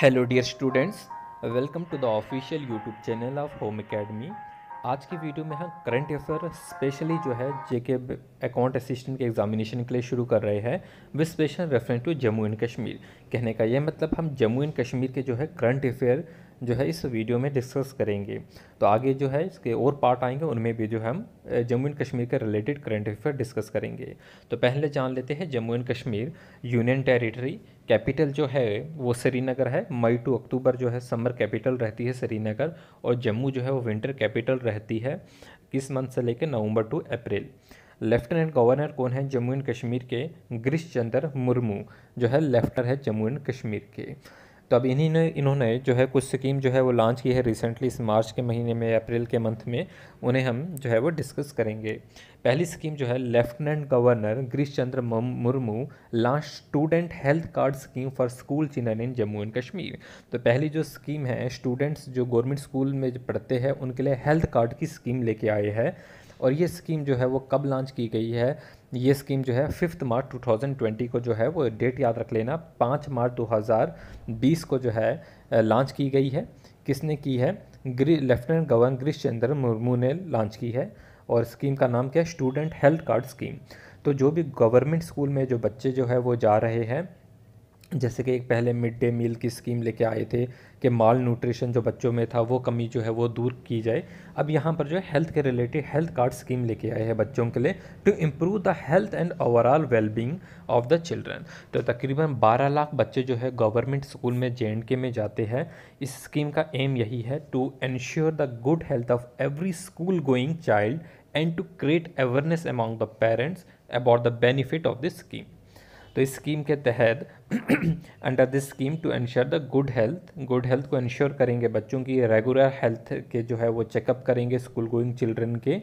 hello dear students welcome to the official YouTube channel of Home Academy आज की video में हम current affair specially जो है जेके अकाउंट असिस्टेंट के एग्जामिनेशन के लिए शुरू कर रहे हैं with special reference to Jammu and Kashmir कहने का यह मतलब हम जम्मू एंड कश्मीर के जो है करंट अफेयर जो है इस वीडियो में डिस्कस करेंगे तो आगे जो है इसके और पार्ट आएंगे उनमें भी जो हम जम्मू एंड कश्मीर के रिलेटेड करंट अफेयर डिस्कस करेंगे तो पहले जान लेते हैं Jammu and Kashmir union territory capital जो है वो श्रीनगर है मई टू अक्टूबर जो है समर कैपिटल रहती है श्रीनगर और जम्मू जो है वो विंटर कैपिटल रहती है किस मंथ से लेकर November to April lieutenant governor कौन है जम्मू एंड कश्मीर के गिरीश चंद्र मुर्मू जो है लेफ्टर है जम्मू एंड कश्मीर के तो अब इन्हीं ने इन्होंने जो है कुछ स्कीम जो है वो लॉन्च की है रिसेंटली इस मार्च के महीने में अप्रैल के मंथ में उन्हें हम जो है वो डिस्कस करेंगे पहली स्कीम जो है lieutenant governor Girish Chandra Murmu launch student health card scheme for school children in Jammu and Kashmir तो पहली जो स्कीम है स्टूडेंट्स जो गवर्नमेंट स्कूल में पढ़ते हैं उनके लिए हेल्थ कार्ड की स्कीम लेके आए हैं और ये स्कीम जो है वो कब लॉन्च की गई है ये स्कीम जो है फिफ्थ मार्च 2020 को जो है वो डेट याद रख लेना पाँच मार्च 2020 को जो है लॉन्च की गई है किसने की है ग्री लेफ्टिनेंट गवर्नर गिरीश चंद्र मुर्मू ने लॉन्च की है और स्कीम का नाम क्या है स्टूडेंट हेल्थ कार्ड स्कीम तो जो भी गवर्नमेंट स्कूल में जो बच्चे जो है वो जा रहे हैं जैसे कि एक पहले मिड डे मील की स्कीम लेके आए थे कि माल न्यूट्रिशन जो बच्चों में था वो कमी जो है वो दूर की जाए अब यहाँ पर जो है हेल्थ के रिलेटेड हेल्थ कार्ड स्कीम लेके आए हैं बच्चों के लिए to improve the health and overall wellbeing of the children तो तकरीबन 12 लाख बच्चे जो है गवर्नमेंट स्कूल में जे के में जाते हैं इस स्कीम का एम यही है to ensure the good health of every school going child and to create awareness among the parents about the benefit of this scheme तो इस स्कीम के तहत under this scheme to insure the good health good health को insure करेंगे बच्चों की regular health के जो है वो चेकअप करेंगे स्कूल गोइंग चिल्ड्रन के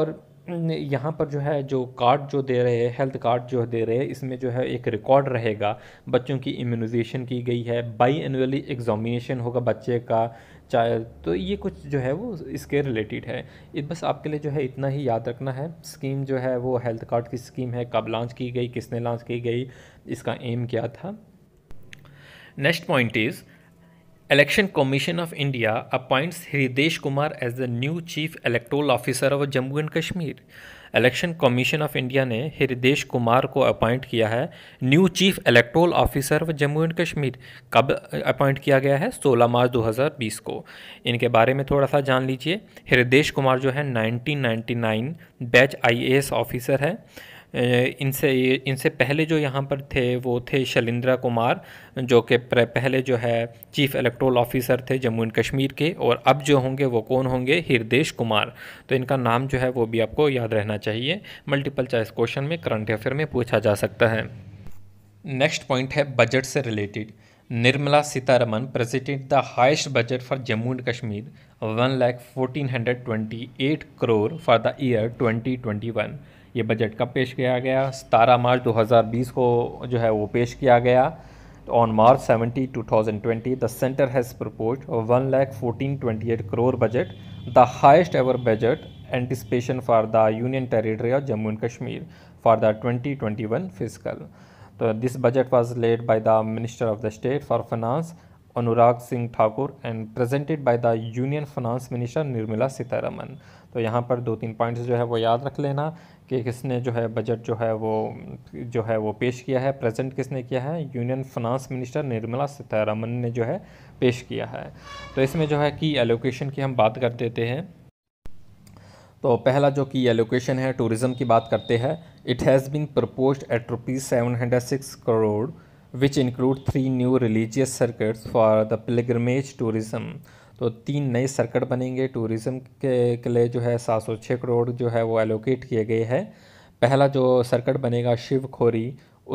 और यहाँ पर जो है जो कार्ड जो दे रहे हैं हेल्थ कार्ड जो दे रहे हैं इसमें जो है एक रिकॉर्ड रहेगा बच्चों की इम्यूनाइजेशन की गई है बाई एनुअली एग्जामिनेशन होगा बच्चे का चाहे तो ये कुछ जो है वो इसके रिलेटेड है बस आपके लिए जो है इतना ही याद रखना है स्कीम जो है वो हेल्थ कार्ड की स्कीम है कब लॉन्च की गई किसने लॉन्च की गई इसका एम क्या था next point is election commission of India appoints Hridesh Kumar as the new chief electoral officer of Jammu and Kashmir election commission of India ने हृदेश कुमार को अपॉइंट किया है new chief electoral officer of Jammu and Kashmir कब अपॉइंट किया गया है 16 मार्च 2020 को इनके बारे में थोड़ा सा जान लीजिए हृदेश कुमार जो है 1999 बैच आईएएस ऑफिसर है इनसे इनसे पहले जो यहाँ पर थे वो थे शैलिंद्रा कुमार जो कि पहले जो है चीफ़ इलेक्ट्रोल ऑफिसर थे जम्मू एंड कश्मीर के और अब जो होंगे वो कौन होंगे हिरदेश कुमार तो इनका नाम जो है वो भी आपको याद रहना चाहिए मल्टीपल चॉइस क्वेश्चन में करंट अफेयर में पूछा जा सकता है नेक्स्ट पॉइंट है बजट से related Nirmala Sitharaman presented the highest budget for Jammu and Kashmir one lakh fourteen hundred twenty eight crore for the year twenty twenty one ये बजट कब पेश किया गया सतारह मार्च 2020 को जो है वो पेश किया गया on March 70 2020 the centre has propose one lakh fourteen twenty eight crore budget the highest ever budget anticipation for the union territory of Jammu and Kashmir for the twenty twenty fiscal तो this budget was laid by the minister of the state for finance Anurag Singh Thakur and presented by the union finance minister Nirmala Sitharaman तो यहाँ पर दो तीन points जो है वो याद रख लेना कि किसने जो है बजट जो है वो जो है वो पेश किया है प्रेजेंट किसने किया है union finance minister Nirmala Sitharaman ने जो है पेश किया है तो इसमें जो है की एलोकेशन की हम बात कर देते हैं तो पहला जो की एलोकेशन है टूरिज़्म की बात करते हैं it has been propose at rupees seven hundred six crore which include three new religious circuits for the pilgrimage tourism तो तीन नए सर्किट बनेंगे टूरिज़म के, के लिए जो है सात सौ छः करोड़ जो है वो एलोकेट किए गए हैं पहला जो सर्किट बनेगा शिव खोरी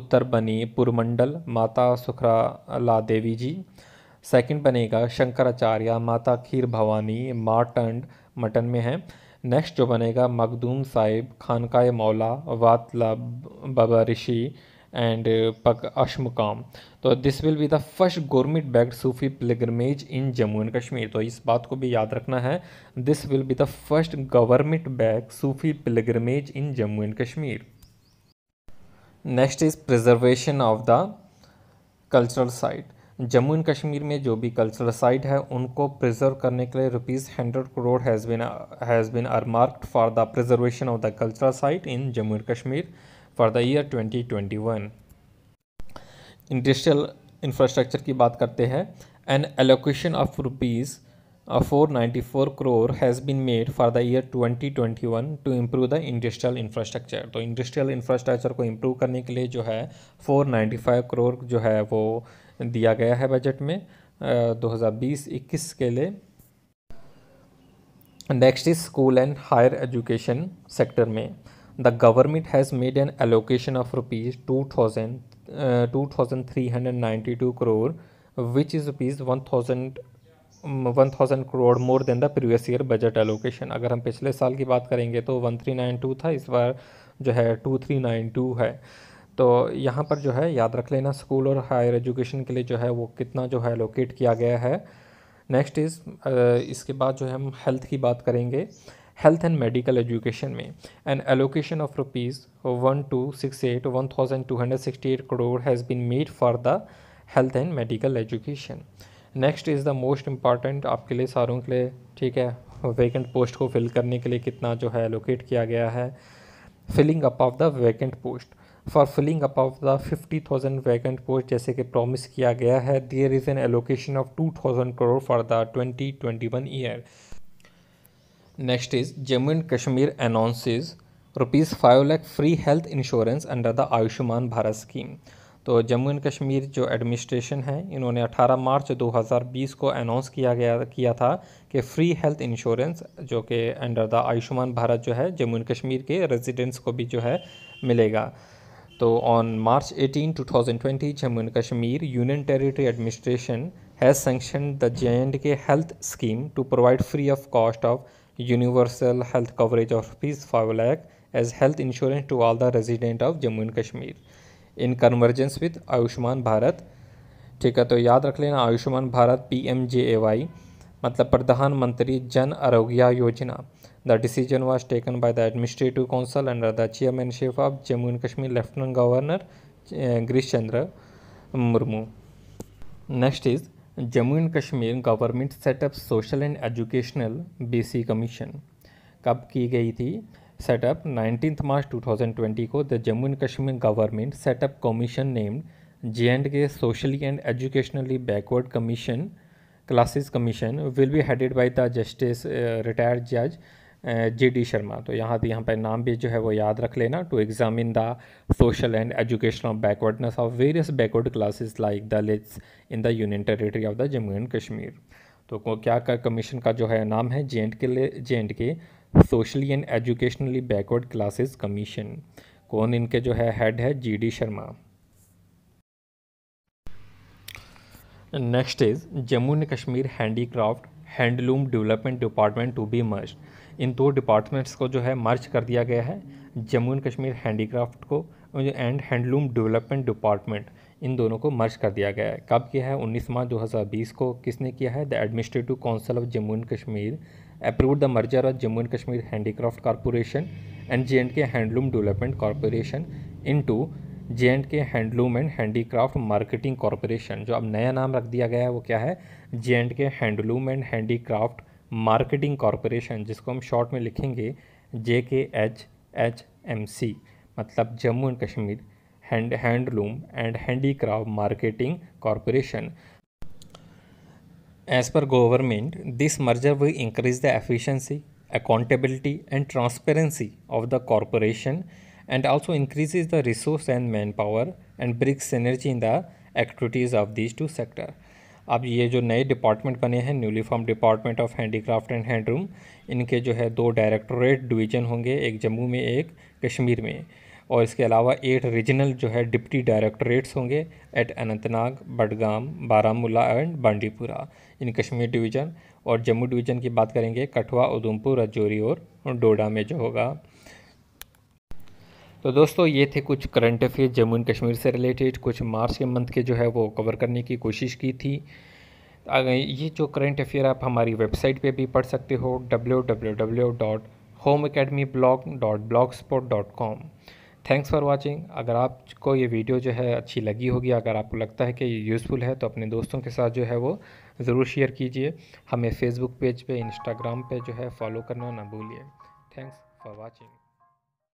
उत्तर बनी पुरमंडल माता सुखराला देवी जी सेकंड बनेगा शंकराचार्य माता खीर भवानी मार्टंड मटन में है नेक्स्ट जो बनेगा मखदूम साहिब खानका मौला वातला बाबा ऋषि पग अश मुकाम तो this will be the first government backed Sufi pilgrimage in Jammu and Kashmir तो इस बात को भी याद रखना है this will be the first government back Sufi pilgrimage in Jammu and Kashmir next is preservation of the cultural site Jammu and Kashmir में जो भी कल्चरल साइट है उनको प्रिजर्व करने के लिए rupees hundred crore has been has been earmarked for the preservation of the cultural site in Jammu and Kashmir for the year 2021 industrial infrastructure की बात करते हैं an allocation of rupees four ninety four crore has been made for the year twenty twenty one to improve the industrial infrastructure तो industrial infrastructure को improve करने के लिए जो है फोर नाइन्टी फाइव करोर जो है वो दिया गया है बजट में uh, दो हज़ार बीस इक्कीस के लिए next is school and higher education sector में the government has made an allocation of rupees two thousand two thousand three hundred ninety two crore which is rupees one thousand one thousand crore more than the previous year budget allocation अगर हम पिछले साल की बात करेंगे तो one three nine to था इस बार जो है टू थ्री नाइन टू है तो यहाँ पर जो है याद रख लेना स्कूल और हायर एजुकेशन के लिए जो है वो कितना जो है एलोकेट किया गया है नेक्स्ट इज़ uh, इसके बाद जो है हम हेल्थ की बात करेंगे हेल्थ एंड मेडिकल एजुकेशन में and allocation of rupees one two six eight one thousand two hundred sixty eight crore has been made for the health and medical education next is the most important आपके लिए सारों के लिए ठीक है vacant post को fill करने के लिए कितना जो है एलोकेट किया गया है filling up of the vacant post for filling up of the fifty thousand vacant post जैसे कि प्रॉमिस किया गया है there is an allocation of two thousand crore for the twenty twenty one year next is Jammu and Kashmir announces rupees five lakh free health insurance under the Ayushman Bharat scheme तो Jammu and Kashmir जो administration है इन्होंने 18 मार्च 2020 को अनाउंस किया गया किया था कि फ्री हेल्थ इंश्योरेंस जो कि अंडर द आयुष्मान भारत जो है जम्मू एंड कश्मीर के रेजिडेंट्स को भी जो है मिलेगा तो on March 18 2020 Jammu and Kashmir union territory administration has sanction the J and K health scheme to provide free of cost of universal health coverage of rupees 5 lakh as health insurance to all the resident of Jammu and Kashmir in convergence with Ayushman Bharat ठीक है तो याद रख लेना Ayushman Bharat P M J A Y मतलब Pradhanmantri Jan Arogya Yojana the decision was taken by the administrative council under the chairmanship of Jammu and Kashmir lieutenant governor Girish Chandra Murmu next is Jammu and Kashmir government setup social and educational BC commission कब की गई थी सेटअप नाइनटीन मार्च 2020 को the Jammu and Kashmir government setup commission named J and K socially and educationally backward commission classes commission will be headed by the justice retired जज J D Sharma तो यहाँ यहाँ पर नाम भी जो है वो याद रख लेना to examine the social and educational backwardness of various backward classes like the लिट्स in the union territory of the Jammu and Kashmir तो क्या का कमीशन का जो है नाम है जे एंड के लिए J and K socially and educationally backward classes commission कौन इनके जो है हेड है G D Sharma next is Jammu and Kashmir handicraft handloom development department to be merge in दो डिपार्टमेंट्स को जो है मर्ज कर दिया गया है जम्मू एंड कश्मीर हैंडीक्राफ्ट को एंड हैंडलूम डेवलपमेंट डिपार्टमेंट इन दोनों को मर्ज कर दिया गया है कब किया है 19 मार्च 2020 को किसने किया है the administrative council of Jammu and Kashmir approve the merger of Jammu and Kashmir handicraft corporation and J and K handloom development corporation into J and K handloom and handicraft marketing corporation जो अब नया नाम रख दिया गया है वो क्या है J and K handloom and handicraft marketing corporation जिसको हम शॉर्ट में लिखेंगे जे के एच एच एम सी मतलब Jammu and Kashmir hand handloom and handicraft marketing corporation as per government this merger will increase the efficiency accountability and transparency of the corporation and also increase the resource and man power and brings energy in the activities of this two sector अब ये जो नए department बने हैं newly form department of handicraft and handloom इनके जो है दो डायरेक्टोरेट डिवीजन होंगे एक जम्मू में एक कश्मीर में और इसके अलावा एट रीजनल जो है डिप्टी डायरेक्टोरेट्स होंगे at Anantnag Budgam Baramulla and Bandipora in Kashmir division और जम्मू डिवीज़न की बात करेंगे कठुआ उधमपुर राजौरी और डोडा में जो होगा तो दोस्तों ये थे कुछ current affair Jammu and Kashmir से रिलेटेड कुछ मार्च के मंथ के जो है वो कवर करने की कोशिश की थी ये जो करंट अफेयर आप हमारी वेबसाइट पे भी पढ़ सकते हो W W W dot home academy blog dot blogspot dot com thanks for watching अगर आपको ये वीडियो जो है अच्छी लगी होगी अगर आपको लगता है कि ये यूज़फुल है तो अपने दोस्तों के साथ जो है वो ज़रूर शेयर कीजिए हमें फेसबुक पेज पे इंस्टाग्राम पे जो है फॉलो करना ना भूलिए थैंक्स फॉर वॉचिंग